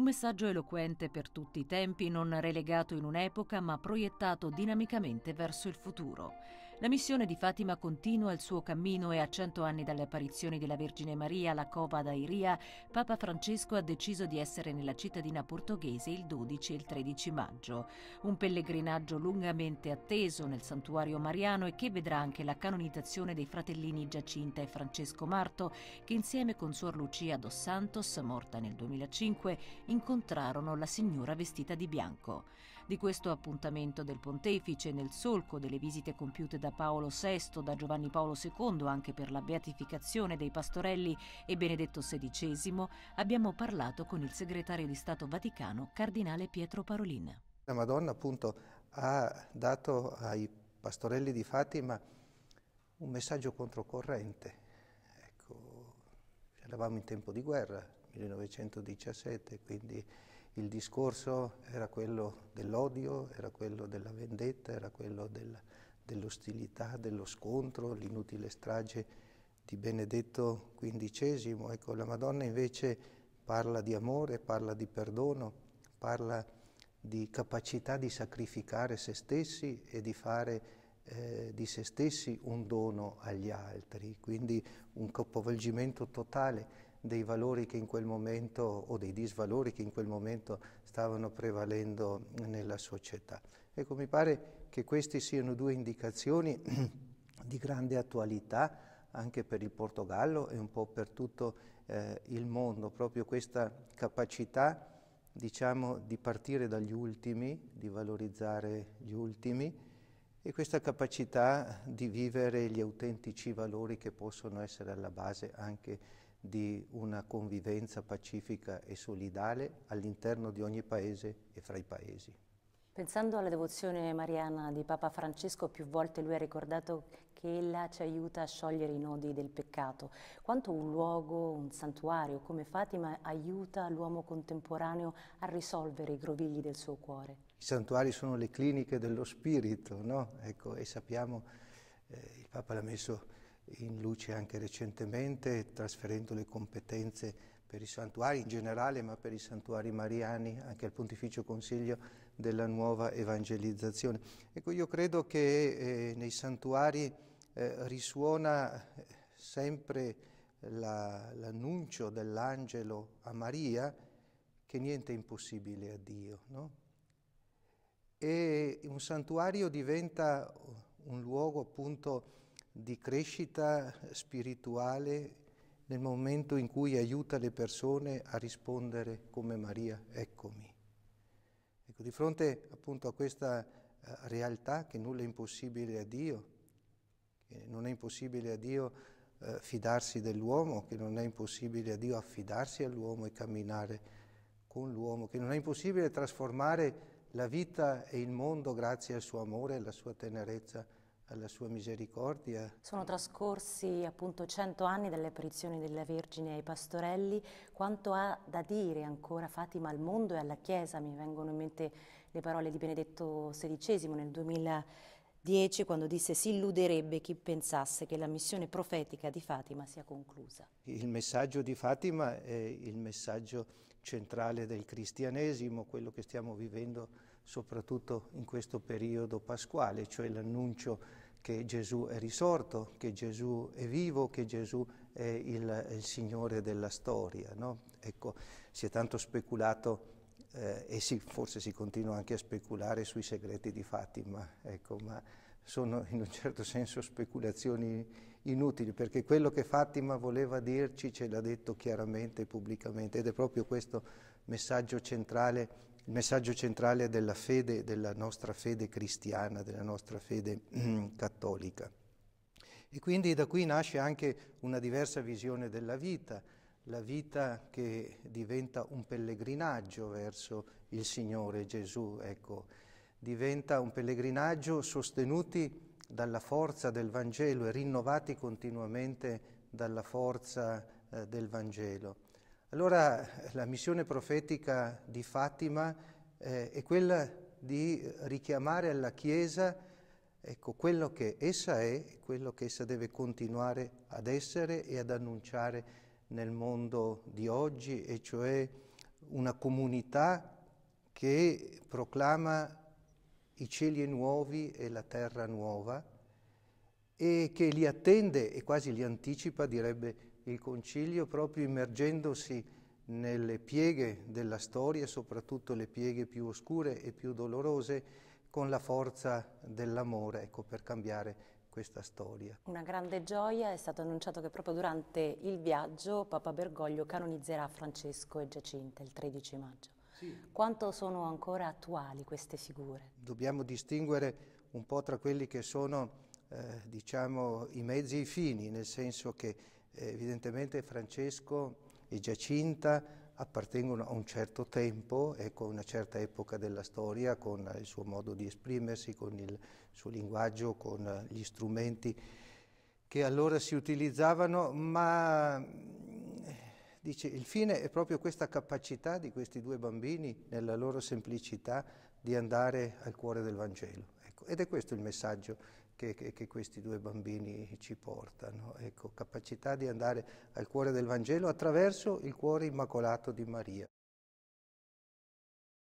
Un messaggio eloquente per tutti i tempi, non relegato in un'epoca, ma proiettato dinamicamente verso il futuro. La missione di Fatima continua il suo cammino e a cento anni dalle apparizioni della Vergine Maria alla Cova d'Airia, Papa Francesco ha deciso di essere nella cittadina portoghese il 12 e il 13 maggio. Un pellegrinaggio lungamente atteso nel santuario mariano e che vedrà anche la canonizzazione dei fratellini Giacinta e Francesco Marto, che insieme con Suor Lucia dos Santos, morta nel 2005, incontrarono la signora vestita di bianco. Di questo appuntamento del pontefice nel solco delle visite compiute da Paolo VI, da Giovanni Paolo II anche per la beatificazione dei pastorelli e Benedetto XVI, abbiamo parlato con il segretario di Stato Vaticano, Cardinale Pietro Parolin. La Madonna appunto ha dato ai pastorelli di Fatima un messaggio controcorrente. Ecco, eravamo in tempo di guerra, 1917, quindi il discorso era quello dell'odio, era quello della vendetta, era quello del, dell'ostilità, dello scontro, l'inutile strage di Benedetto XV. Ecco, la Madonna invece parla di amore, parla di perdono, parla di capacità di sacrificare se stessi e di fare eh, di se stessi un dono agli altri, quindi un capovolgimento totale dei valori che in quel momento o dei disvalori che in quel momento stavano prevalendo nella società. Ecco, mi pare che queste siano due indicazioni di grande attualità anche per il Portogallo e un po' per tutto eh, il mondo, proprio questa capacità diciamo, di partire dagli ultimi, di valorizzare gli ultimi e questa capacità di vivere gli autentici valori che possono essere alla base anche di una convivenza pacifica e solidale all'interno di ogni paese e fra i paesi. Pensando alla devozione mariana di Papa Francesco, più volte lui ha ricordato che ella ci aiuta a sciogliere i nodi del peccato. Quanto un luogo, un santuario come Fatima aiuta l'uomo contemporaneo a risolvere i grovigli del suo cuore? I santuari sono le cliniche dello spirito, no? Ecco, e sappiamo, eh, il Papa l'ha messo in luce anche recentemente, trasferendo le competenze per i santuari in generale, ma per i santuari mariani, anche al Pontificio Consiglio della nuova evangelizzazione. Ecco, io credo che eh, nei santuari eh, risuona eh, sempre la, l'annuncio dell'angelo a Maria che niente è impossibile a Dio, no? E un santuario diventa un luogo appunto di crescita spirituale nel momento in cui aiuta le persone a rispondere come Maria, eccomi. Ecco, di fronte appunto a questa eh, realtà che nulla è impossibile a Dio, che non è impossibile a Dio eh, fidarsi dell'uomo, che non è impossibile a Dio affidarsi all'uomo e camminare con l'uomo, che non è impossibile trasformare la vita e il mondo grazie al suo amore e alla sua tenerezza alla sua misericordia. Sono trascorsi appunto cento anni dalle apparizioni della Vergine ai pastorelli, quanto ha da dire ancora Fatima al mondo e alla Chiesa? Mi vengono in mente le parole di Benedetto XVI nel 2010 quando disse si illuderebbe chi pensasse che la missione profetica di Fatima sia conclusa. Il messaggio di Fatima è il messaggio centrale del cristianesimo, quello che stiamo vivendo soprattutto in questo periodo pasquale, cioè l'annuncio che Gesù è risorto, che Gesù è vivo, che Gesù è il, il Signore della storia. No? Ecco, si è tanto speculato eh, e si, forse si continua anche a speculare sui segreti di Fatima, ecco, ma sono in un certo senso speculazioni inutili, perché quello che Fatima voleva dirci ce l'ha detto chiaramente e pubblicamente ed è proprio questo messaggio centrale il messaggio centrale della fede, della nostra fede cristiana, della nostra fede mm, cattolica. E quindi da qui nasce anche una diversa visione della vita, la vita che diventa un pellegrinaggio verso il Signore Gesù, ecco, diventa un pellegrinaggio sostenuti dalla forza del Vangelo e rinnovati continuamente dalla forza eh, del Vangelo. Allora la missione profetica di Fatima eh, è quella di richiamare alla Chiesa ecco, quello che essa è, quello che essa deve continuare ad essere e ad annunciare nel mondo di oggi, e cioè una comunità che proclama i cieli nuovi e la terra nuova e che li attende e quasi li anticipa, direbbe il concilio proprio immergendosi nelle pieghe della storia, soprattutto le pieghe più oscure e più dolorose, con la forza dell'amore, ecco, per cambiare questa storia. Una grande gioia è stato annunciato che proprio durante il viaggio Papa Bergoglio canonizzerà Francesco e Giacinta il 13 maggio. Sì. Quanto sono ancora attuali queste figure? Dobbiamo distinguere un po' tra quelli che sono eh, diciamo, i mezzi e i fini, nel senso che eh, evidentemente Francesco e Giacinta appartengono a un certo tempo, ecco, a una certa epoca della storia, con il suo modo di esprimersi, con il suo linguaggio, con gli strumenti che allora si utilizzavano, ma dice, il fine è proprio questa capacità di questi due bambini, nella loro semplicità, di andare al cuore del Vangelo. Ecco. Ed è questo il messaggio che, che, che questi due bambini ci portano, ecco, capacità di andare al cuore del Vangelo attraverso il cuore immacolato di Maria.